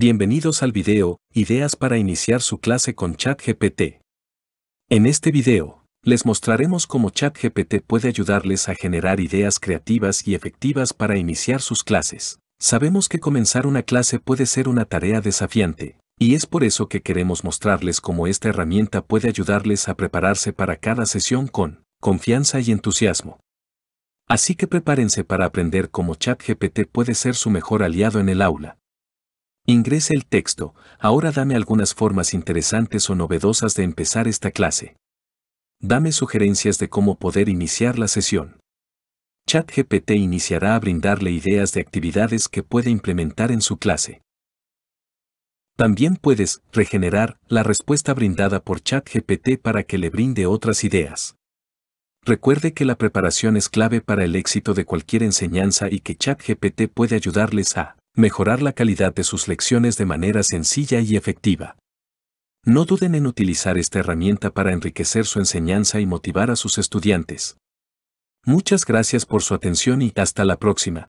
Bienvenidos al video, ideas para iniciar su clase con ChatGPT. En este video, les mostraremos cómo ChatGPT puede ayudarles a generar ideas creativas y efectivas para iniciar sus clases. Sabemos que comenzar una clase puede ser una tarea desafiante, y es por eso que queremos mostrarles cómo esta herramienta puede ayudarles a prepararse para cada sesión con confianza y entusiasmo. Así que prepárense para aprender cómo ChatGPT puede ser su mejor aliado en el aula. Ingrese el texto, ahora dame algunas formas interesantes o novedosas de empezar esta clase. Dame sugerencias de cómo poder iniciar la sesión. ChatGPT iniciará a brindarle ideas de actividades que puede implementar en su clase. También puedes regenerar la respuesta brindada por ChatGPT para que le brinde otras ideas. Recuerde que la preparación es clave para el éxito de cualquier enseñanza y que ChatGPT puede ayudarles a mejorar la calidad de sus lecciones de manera sencilla y efectiva. No duden en utilizar esta herramienta para enriquecer su enseñanza y motivar a sus estudiantes. Muchas gracias por su atención y hasta la próxima.